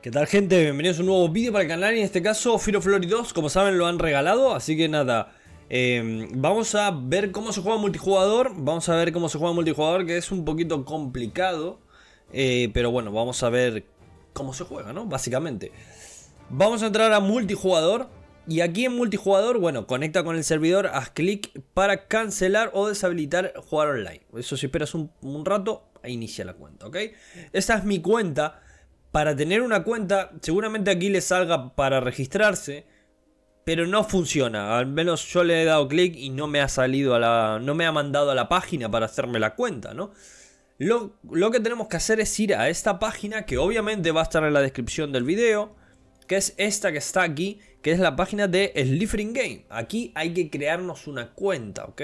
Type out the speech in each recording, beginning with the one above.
¿Qué tal gente? Bienvenidos a un nuevo vídeo para el canal y en este caso Firo Flory 2, como saben lo han regalado, así que nada em, Vamos a ver cómo se juega multijugador, vamos a ver cómo se juega multijugador que es un poquito complicado eh, Pero bueno, vamos a ver cómo se juega, ¿no? Básicamente Vamos a entrar a multijugador y aquí en multijugador, bueno, conecta con el servidor, haz clic para cancelar o deshabilitar jugar online Eso si esperas un, un rato, inicia la cuenta, ¿ok? Esta es mi cuenta para tener una cuenta, seguramente aquí le salga para registrarse, pero no funciona. Al menos yo le he dado clic y no me ha salido a la, no me ha mandado a la página para hacerme la cuenta, ¿no? Lo, que tenemos que hacer es ir a esta página que obviamente va a estar en la descripción del video, que es esta que está aquí, que es la página de Slytherin Game. Aquí hay que crearnos una cuenta, ¿ok?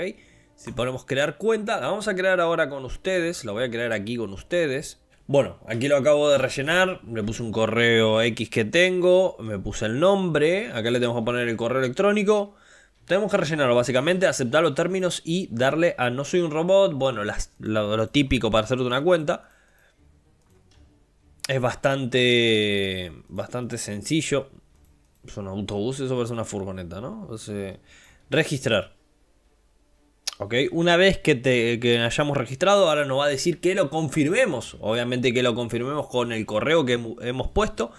Si podemos crear cuenta, la vamos a crear ahora con ustedes, la voy a crear aquí con ustedes. Bueno, aquí lo acabo de rellenar, le puse un correo X que tengo, me puse el nombre, acá le tenemos que poner el correo electrónico. Tenemos que rellenarlo básicamente, aceptar los términos y darle a no soy un robot, bueno, lo, típico para hacerte una cuenta. Es bastante, bastante sencillo. Son autobuses, eso es una furgoneta, ¿no? O registrar una vez que, hayamos registrado, ahora nos va a decir que lo confirmemos. Obviamente que lo confirmemos con el correo que hemos puesto.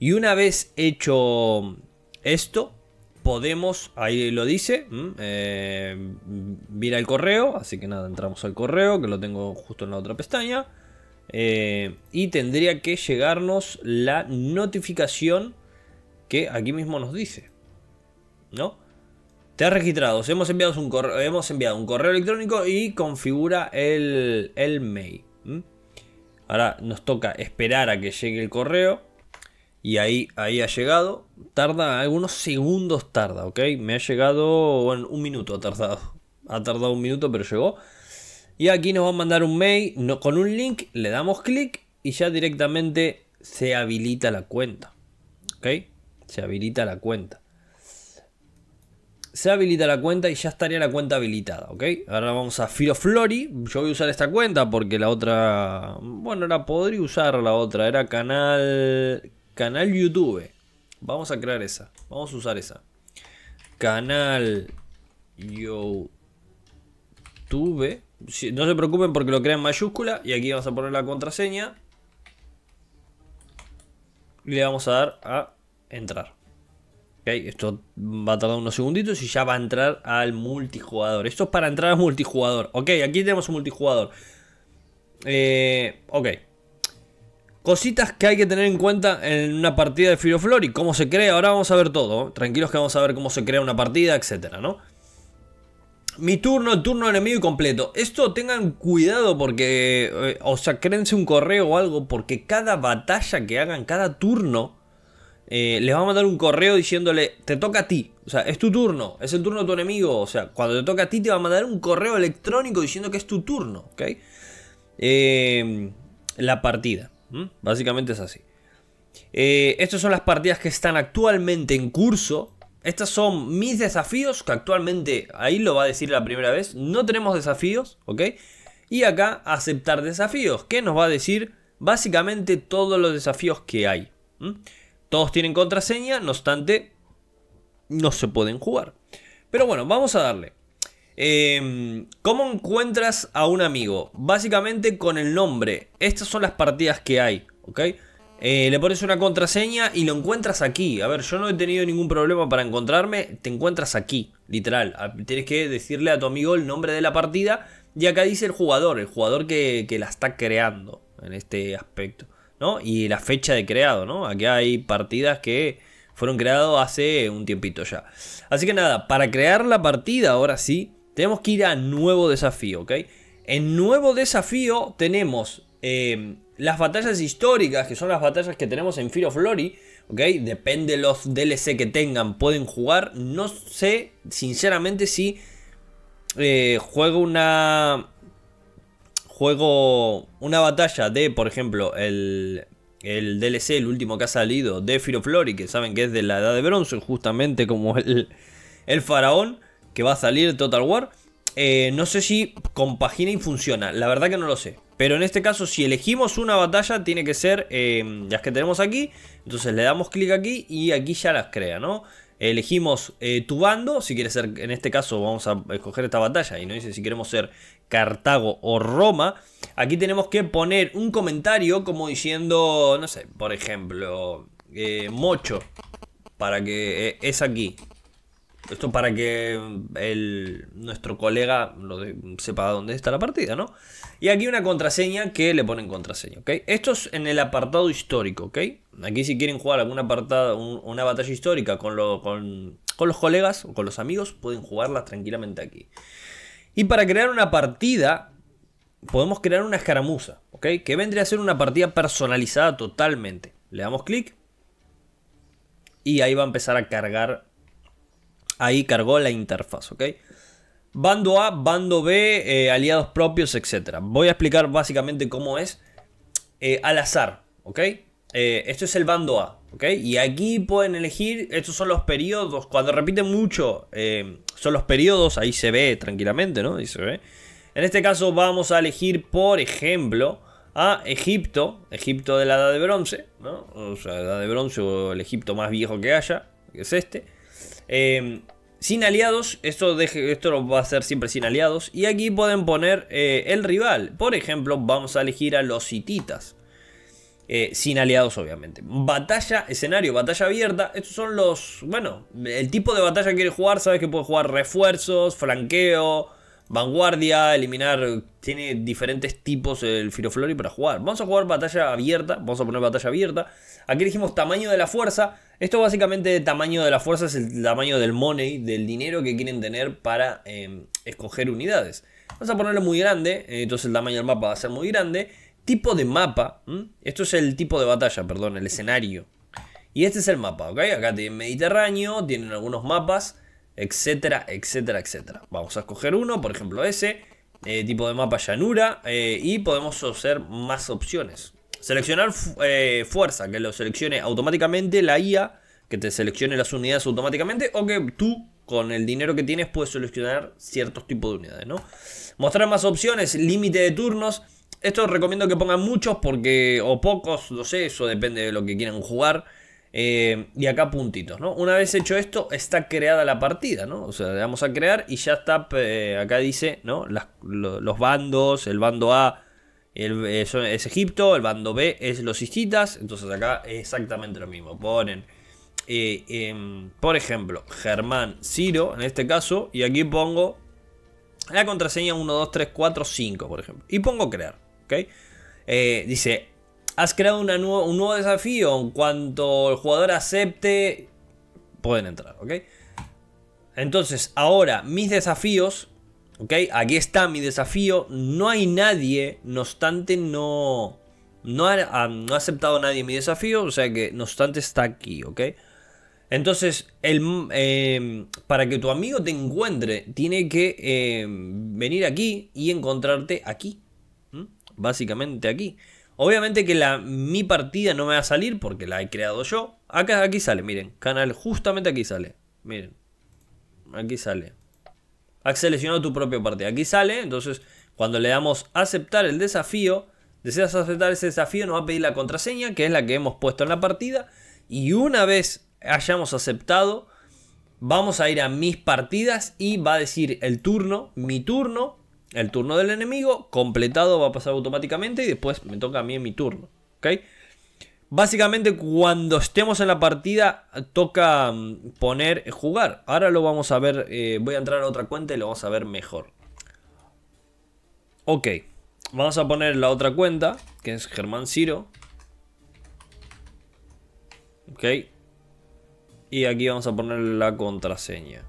Y una vez hecho esto, podemos, ahí lo dice, eh, mira el correo, así que nada, entramos al correo, que lo tengo justo en la otra pestaña, eh, y tendría que llegarnos la notificación que aquí mismo nos dice, ¿no? Te has registrado, hemos enviado un correo, hemos enviado un correo electrónico y configura el, el mail. Ahora nos toca esperar a que llegue el correo. Y ahí, ahí ha llegado. Tarda, algunos segundos tarda, ¿ok? Me ha llegado, bueno, un minuto ha tardado. Ha tardado un minuto, pero llegó. Y aquí nos va a mandar un mail con un link. Le damos clic y ya directamente se habilita la cuenta. ¿Ok? Se habilita la cuenta se habilita la cuenta y ya estaría la cuenta habilitada, ¿ok? Ahora vamos a Firoflori. Yo voy a usar esta cuenta porque la otra... Bueno, la podría usar la otra. Era canal... Canal YouTube. Vamos a crear esa. Vamos a usar esa. Canal YouTube. No se preocupen porque lo crean mayúscula. Y aquí vamos a poner la contraseña. Y le vamos a dar a entrar esto va a tardar unos segunditos y ya va a entrar al multijugador. Esto es para entrar al multijugador. Ok, aquí tenemos un multijugador. Eh, ok. Cositas que hay que tener en cuenta en una partida de Firoflor cómo se crea. Ahora vamos a ver todo. Tranquilos que vamos a ver cómo se crea una partida, etc ¿no? Mi turno, turno enemigo y completo. Esto tengan cuidado porque, eh, o sea, créense un correo o algo, porque cada batalla que hagan, cada turno, eh, les va a mandar un correo diciéndole, te toca a ti, o sea, es tu turno, es el turno de tu enemigo, o sea, cuando te toca a ti te va a mandar un correo electrónico diciendo que es tu turno, ¿ok? Em, la partida, básicamente es así. Eh, estas son las partidas que están actualmente en curso. Estas son mis desafíos, que actualmente, ahí lo va a decir la primera vez, no tenemos desafíos, ¿ok? Y acá aceptar desafíos, que nos va a decir básicamente todos los desafíos que hay. Todos tienen contraseña, no obstante, no se pueden jugar. Pero bueno, vamos a darle. Em, ¿Cómo encuentras a un amigo? Básicamente con el nombre. Estas son las partidas que hay, ¿ok? Eh, le pones una contraseña y lo encuentras aquí. A ver, yo no he tenido ningún problema para encontrarme. Te encuentras aquí, literal. Ah, tienes que decirle a tu amigo el nombre de la partida. Y acá dice el jugador, el jugador que la está creando en este aspecto. ¿no? Y la fecha de creado, ¿no? Aquí hay partidas que fueron creadas hace un tiempito ya. Así que nada, para crear la partida ahora sí, tenemos que ir a nuevo desafío, ¿ok? En nuevo desafío tenemos em, las batallas históricas, que son las batallas que tenemos en Fear of Glory, ¿ok? Depende de los DLC que tengan, pueden jugar. No sé, sinceramente, si eh, juego una juego una batalla de, por ejemplo, el, DLC, el último que ha salido, de Firoflori, que saben que es de la Edad de Bronce, justamente como el, el faraón que va a salir Total War. Eh, no sé si compagina y funciona, la verdad que no lo sé. Pero en este caso, si elegimos una batalla, tiene que ser eh, las que tenemos aquí. Entonces le damos clic aquí y aquí ya las crea, ¿no? Elegimos eh, tu bando, si quieres ser, en este caso vamos a escoger esta batalla y nos dice si queremos ser Cartago o Roma, aquí tenemos que poner un comentario como diciendo, no sé, por ejemplo, eh, mocho, para que eh, es aquí. Esto para que eh, el, nuestro colega sepa dónde está la partida, ¿no? Y aquí una contraseña que le ponen contraseña, ¿ok? Esto es en el apartado histórico, ¿ok? Aquí si quieren jugar algún apartado, una batalla histórica con, con, con los colegas o con los amigos, pueden jugarla tranquilamente aquí. Y para crear una partida, podemos crear una escaramuza, ¿ok? Que vendría a ser una partida personalizada totalmente. Le damos clic y ahí va a empezar a cargar. Ahí cargó la interfaz, ¿ok? Bando A, bando B, eh, aliados propios, etc. Voy a explicar básicamente cómo es eh, al azar, ¿ok? Eh, esto es el bando A, ¿ok? Y aquí pueden elegir, estos son los periodos, cuando repiten mucho, eh, son los periodos, ahí se ve tranquilamente, ¿no? Ahí ve. En este caso vamos a elegir, por ejemplo, a Egipto, Egipto de la Edad de Bronce, ¿no? O sea, la Edad de Bronce o el Egipto más viejo que haya, que es este. Eh, sin aliados, esto, esto lo va a hacer siempre sin aliados. Y aquí pueden poner el rival. Por ejemplo, vamos a elegir a los hititas. Eh, sin aliados obviamente. Batalla, escenario, batalla abierta, estos son los, bueno, el tipo de batalla que quieres jugar, sabes que puedes jugar refuerzos, flanqueo, vanguardia, eliminar, tiene diferentes tipos el Firoflori para jugar. Vamos a jugar batalla abierta, vamos a poner batalla abierta. Aquí elegimos tamaño de la fuerza, esto básicamente tamaño de la fuerza es el tamaño del money, del dinero que quieren tener para eh, escoger unidades. Vamos a ponerlo muy grande, eh, entonces el tamaño del mapa va a ser muy grande tipo de mapa. Esto es el tipo de batalla, perdón, el escenario. Y este es el mapa, ¿ok? Acá tienen Mediterráneo, tienen algunos mapas, etcétera, etcétera, etcétera. Vamos a escoger uno, por ejemplo ese, eh, tipo de mapa llanura, eh, y podemos hacer más opciones. Seleccionar eh, fuerza, que lo seleccione automáticamente la IA, que te seleccione las unidades automáticamente, o que tú con el dinero que tienes puedes seleccionar ciertos tipos de unidades, ¿no? Mostrar más opciones, límite de turnos, esto recomiendo que pongan muchos porque, o pocos, no sé, eso depende de lo que quieran jugar. Eh, y acá puntitos, ¿no? Una vez hecho esto, está creada la partida, ¿no? O sea, le damos a crear y ya está, acá dice, ¿no? los bandos, el bando A es, Egipto, el bando B es los hititas, entonces acá es exactamente lo mismo, ponen, eh, em, por ejemplo, Germán Ciro, en este caso, y aquí pongo la contraseña 1, 2, 3, 4, 5, por ejemplo, y pongo crear. ¿okay? Eh, dice, has creado un nuevo desafío. En cuanto el jugador acepte, pueden entrar, ¿ok? Entonces, ahora, mis desafíos, ¿ok? Aquí está mi desafío. No hay nadie, no obstante, no... No ha, aceptado nadie mi desafío, o sea que no obstante está aquí, ¿ok? Entonces, el, em, para que tu amigo te encuentre, tiene que em, venir aquí y encontrarte aquí, ¿Mm? Básicamente aquí. Obviamente que la, mi partida no me va a salir porque la he creado yo. Acá, aquí sale, miren. Canal, justamente aquí sale. Miren. Aquí sale. Has seleccionado tu propia partida. Aquí sale, entonces cuando le damos aceptar el desafío, deseas aceptar ese desafío, nos va a pedir la contraseña, que es la que hemos puesto en la partida. Y una vez hayamos aceptado, vamos a ir a mis partidas y va a decir el turno, mi turno, el turno del enemigo, completado va a pasar automáticamente y después me toca a mí en mi turno. ¿Ok? Básicamente cuando estemos en la partida toca mm, poner jugar. Ahora lo vamos a ver, eh, voy a entrar a otra cuenta y lo vamos a ver mejor. Ok, vamos a poner la otra cuenta, que es Germán Ciro. Ok. Y aquí vamos a poner la contraseña.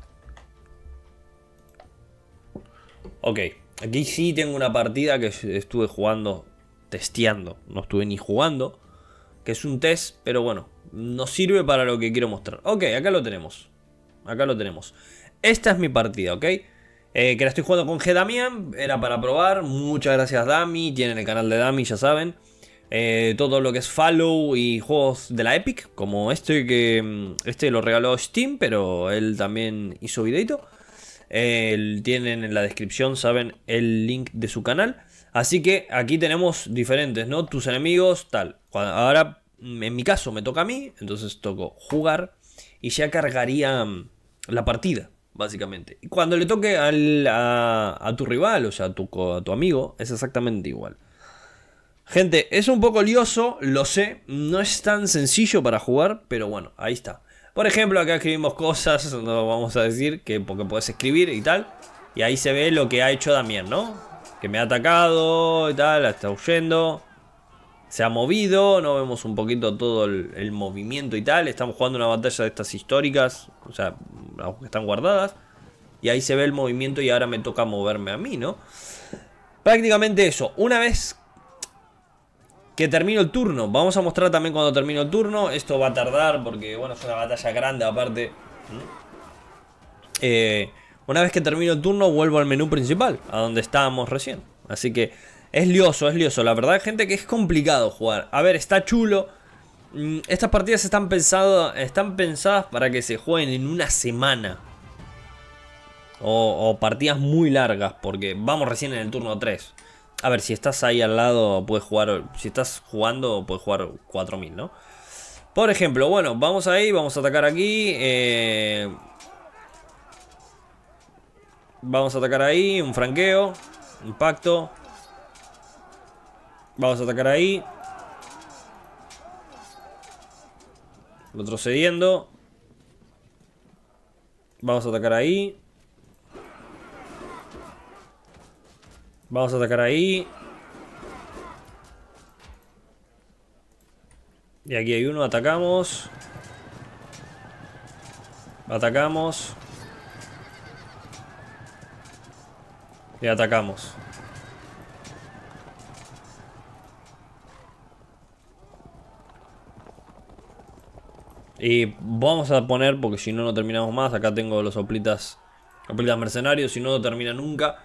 Ok. Aquí sí tengo una partida que estuve jugando, testeando, no estuve ni jugando, que es un test, pero bueno, nos sirve para lo que quiero mostrar. Ok, acá lo tenemos, acá lo tenemos. Esta es mi partida, ¿ok? Eh, que la estoy jugando con G. Damián, era para probar, muchas gracias Dami, tienen el canal de Dami, ya saben. Eh, todo lo que es Follow y juegos de la Epic, como este que mm, este lo regaló Steam, pero él también hizo videito tienen en la descripción, saben, el link de su canal. Así que aquí tenemos diferentes, ¿no? Tus enemigos, tal. Ahora, mm, en mi caso, me toca a mí, entonces toco jugar y ya cargaría mm, la partida, básicamente. Y cuando le toque a, tu rival, o sea, a a tu amigo, es exactamente igual. Gente, es un poco lioso, lo sé, no es tan sencillo para jugar, pero bueno, ahí está. Por ejemplo, acá escribimos cosas, no vamos a decir, que porque puedes escribir y tal. Y ahí se ve lo que ha hecho Damián, ¿no? Que me ha atacado y tal, está huyendo. Se ha movido, no vemos un poquito todo el, movimiento y tal. Estamos jugando una batalla de estas históricas, o sea, aunque están guardadas. Y ahí se ve el movimiento y ahora me toca moverme a mí, ¿no? Prácticamente eso. Una vez que termino el turno. Vamos a mostrar también cuando termino el turno. Esto va a tardar porque, bueno, es una batalla grande aparte. Eh, una vez que termino el turno vuelvo al menú principal, a donde estábamos recién. Así que es lioso, es lioso. La verdad, gente, que es complicado jugar. A ver, está chulo. Mm, estas partidas están, están pensadas para que se jueguen en una semana. O, o partidas muy largas, porque vamos recién en el turno 3. A ver, si estás ahí al lado, puedes jugar. Si estás jugando, puedes jugar 4000, ¿no? Por ejemplo, bueno, vamos ahí, vamos a atacar aquí. Eh, vamos a atacar ahí, un franqueo, un pacto. Vamos a atacar ahí. Retrocediendo. Vamos a atacar ahí. Vamos a atacar ahí. Y aquí hay uno, atacamos. Atacamos. Y atacamos. Y vamos a poner, porque si no, no terminamos más. Acá tengo los soplitas, soplitas mercenarios. Si no, no termina nunca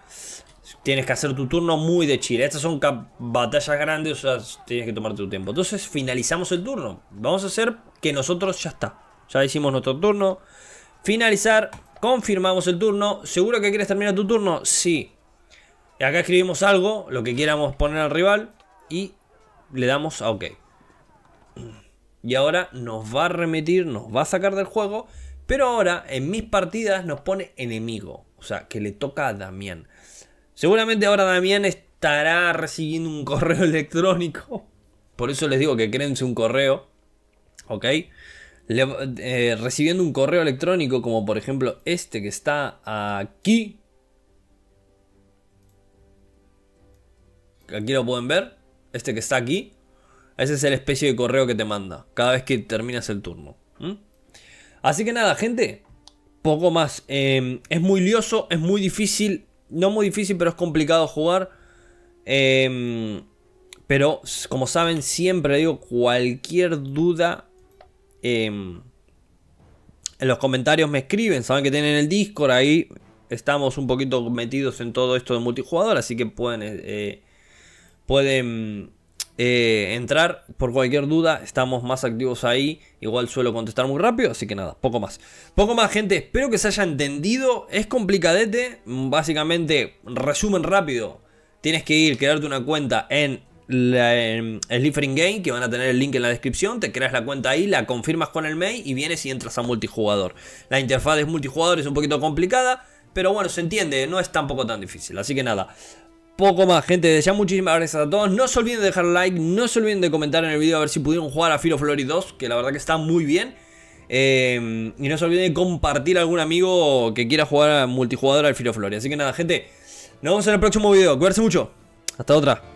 tienes que hacer tu turno muy de chile. Estas son batallas grandes, o sea, tienes que tomarte tu tiempo. Entonces finalizamos el turno. Vamos a hacer que nosotros ya está. Ya hicimos nuestro turno. Finalizar, confirmamos el turno. ¿Seguro que quieres terminar tu turno? Sí. Acá escribimos algo, lo que quieramos poner al rival. Y le damos a OK. Y ahora nos va a remitir, nos va a sacar del juego. Pero ahora en mis partidas nos pone enemigo. O sea, que le toca a Damián. Seguramente ahora Damián estará recibiendo un correo electrónico. Por eso les digo que créense un correo. ¿Ok? Eh, recibiendo un correo electrónico como por ejemplo este que está aquí. Aquí lo pueden ver. Este que está aquí. Ese es el especie de correo que te manda cada vez que terminas el turno. Así que nada, gente. Poco más. Em, es muy lioso, es muy difícil no muy difícil, pero es complicado jugar. Em, pero como saben, siempre digo cualquier duda. Em, en los comentarios me escriben, saben que tienen el Discord ahí. Estamos un poquito metidos en todo esto de multijugador, así que pueden, eh, eh, pueden eh, entrar por cualquier duda, estamos más activos ahí. Igual suelo contestar muy rápido, así que nada, poco más. Poco más, gente, espero que se haya entendido. Es complicadete, básicamente, resumen rápido. Tienes que ir, crearte una cuenta en el Game, que van a tener el link en la descripción, te creas la cuenta ahí, la confirmas con el mail y vienes y entras a multijugador. La interfaz de multijugador es un poquito complicada, pero bueno, se entiende, no es tampoco tan difícil. Así que nada, poco más, gente. Desde ya muchísimas gracias a todos. No se olviden de dejar like, no se olviden de comentar en el video a ver si pudieron jugar a Filo 2, que la verdad que está muy bien. Em, y no se olviden de compartir a algún amigo que quiera jugar a multijugador al Filo Así que nada, gente, nos vemos en el próximo video, Cuídense mucho. Hasta otra.